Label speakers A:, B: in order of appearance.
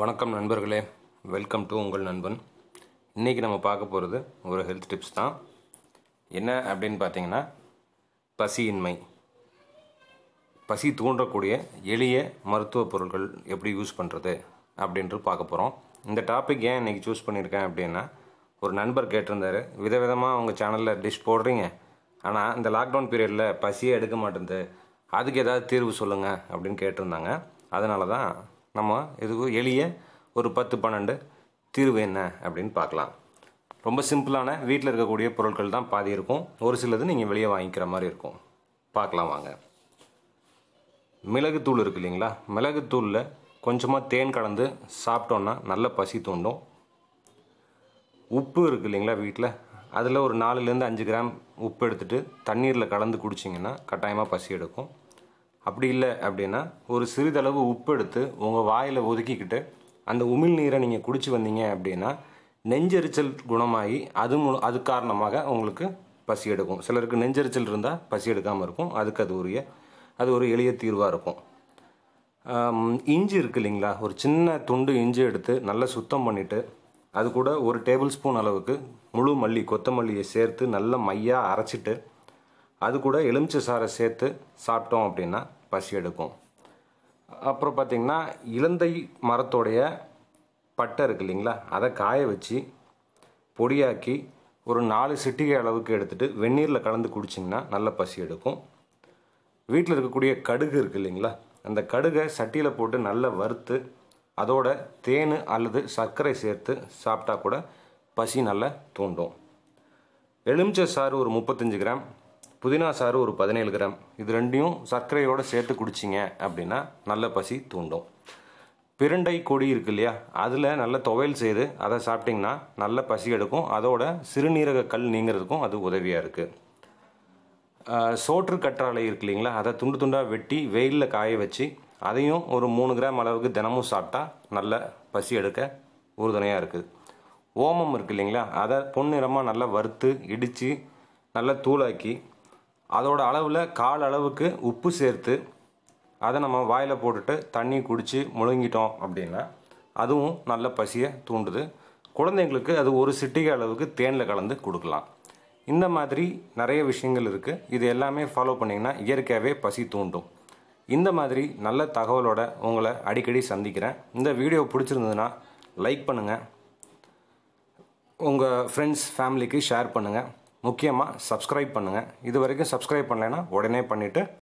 A: வணக்கம் நண்பர்களே welcome to உங்கள் நண்பன் இன்றைக்கி நம்ம பார்க்க போகிறது ஒரு ஹெல்த் டிப்ஸ் தான் என்ன அப்படின்னு பார்த்தீங்கன்னா பசியின்மை பசி தூண்டக்கூடிய எளிய மருத்துவ பொருட்கள் எப்படி யூஸ் பண்ணுறது அப்படின்ட்டு பார்க்க போகிறோம் இந்த டாபிக் ஏன் இன்றைக்கி சூஸ் பண்ணியிருக்கேன் அப்படின்னா ஒரு நண்பர் கேட்டிருந்தார் விதவிதமாக அவங்க சேனலில் டிஷ் போடுறீங்க ஆனால் இந்த லாக்டவுன் பீரியடில் பசியே எடுக்க மாட்டேங்குது அதுக்கு ஏதாவது தீர்வு சொல்லுங்கள் அப்படின்னு கேட்டிருந்தாங்க அதனால தான் நம்ம இதுக்கு எளிய ஒரு பத்து பன்னெண்டு தீர்வு என்ன அப்படின்னு பார்க்கலாம் ரொம்ப சிம்பிளான வீட்டில் இருக்கக்கூடிய பொருட்கள் தான் பாதி இருக்கும் ஒரு சிலது நீங்கள் வெளியே வாங்கிக்கிற மாதிரி இருக்கும் பார்க்கலாம் வாங்க மிளகுத்தூள் இருக்குது இல்லைங்களா மிளகுத்தூளில் கொஞ்சமாக தேன் கலந்து சாப்பிட்டோன்னா நல்ல பசி தூண்டும் உப்பு இருக்குது இல்லைங்களா வீட்டில் அதில் ஒரு நாலுலேருந்து அஞ்சு கிராம் உப்பு எடுத்துகிட்டு தண்ணீரில் கலந்து குடிச்சிங்கன்னா கட்டாயமாக பசி எடுக்கும் அப்படி இல்லை அப்படின்னா ஒரு சிறிதளவு உப்பு எடுத்து உங்கள் வாயில் ஒதுக்கிக்கிட்டு அந்த உமிழ் நீரை நீங்கள் குடிச்சு வந்தீங்க அப்படின்னா நெஞ்செரிச்சல் குணமாகி அது மூ அது காரணமாக உங்களுக்கு பசி எடுக்கும் சிலருக்கு நெஞ்செரிச்சல் இருந்தால் பசி எடுக்காமல் இருக்கும் அதுக்கு அது உரிய அது ஒரு எளிய தீர்வாக இருக்கும் இஞ்சி இருக்கு இல்லைங்களா ஒரு சின்ன துண்டு இஞ்சி எடுத்து நல்லா சுத்தம் பண்ணிவிட்டு அது கூட ஒரு டேபிள் ஸ்பூன் அளவுக்கு முழு மல்லி கொத்தமல்லியை சேர்த்து நல்லா மையாக அரைச்சிட்டு அது கூட எலுமிச்சை சாறை சேர்த்து சாப்பிட்டோம் அப்படின்னா பசி எடுக்கும் அப்புறம் பார்த்திங்கன்னா இலந்தை மரத்தோடைய பட்டை இருக்கு இல்லைங்களா அதை காய வச்சு பொடியாக்கி ஒரு நாலு சிட்டிகை அளவுக்கு எடுத்துகிட்டு வெந்நீரில் கலந்து குடிச்சிங்கன்னா நல்ல பசி எடுக்கும் வீட்டில் இருக்கக்கூடிய கடுகு இருக்குது இல்லைங்களா அந்த கடுகை சட்டியில் போட்டு நல்லா வறுத்து அதோட தேன் அல்லது சர்க்கரை சேர்த்து சாப்பிட்டா கூட பசி நல்லா தூண்டும் எலுமிச்சை சாறு ஒரு முப்பத்தஞ்சு கிராம் புதினா சாறு ஒரு பதினேழு கிராம் இது ரெண்டையும் சர்க்கரையோடு சேர்த்து குடிச்சிங்க அப்படின்னா நல்ல பசி தூண்டும் பிரண்டை கொடி இருக்கு இல்லையா அதில் நல்ல துவையல் செய்து அதை சாப்பிட்டிங்கன்னா நல்ல பசி எடுக்கும் அதோட சிறுநீரக கல் நீங்கிறதுக்கும் அது உதவியாக இருக்குது சோற்று கற்றாழை இருக்கு இல்லைங்களா அதை துண்டு துண்டாக வெட்டி வெயிலில் காய வச்சு அதையும் ஒரு மூணு கிராம் அளவுக்கு தினமும் சாப்பிட்டா நல்ல பசி எடுக்க உறுதுணையாக இருக்குது ஓமம் இருக்கு இல்லைங்களா அதை பொன்னிறமாக நல்லா வறுத்து இடித்து நல்லா தூளாக்கி அதோட அளவில் கால் அளவுக்கு உப்பு சேர்த்து அதை நம்ம வாயில் போட்டுட்டு தண்ணி குடித்து முழுங்கிட்டோம் அப்படின்னா அதுவும் நல்ல பசியை தூண்டுது குழந்தைங்களுக்கு அது ஒரு சிட்டிகை அளவுக்கு தேனில் கலந்து கொடுக்கலாம் இந்த மாதிரி நிறைய விஷயங்கள் இருக்குது இது எல்லாமே ஃபாலோ பண்ணிங்கன்னா இயற்கையாகவே பசி தூண்டும் இந்த மாதிரி நல்ல தகவலோட உங்களை அடிக்கடி சந்திக்கிறேன் இந்த வீடியோ பிடிச்சிருந்ததுன்னா லைக் பண்ணுங்கள் உங்கள் ஃப்ரெண்ட்ஸ் ஃபேமிலிக்கு ஷேர் பண்ணுங்கள் முக்கியமாக சப்ஸ்கிரைப் பண்ணுங்கள் இது வரைக்கும் சப்ஸ்கிரைப் பண்ணலைன்னா உடனே பண்ணிவிட்டு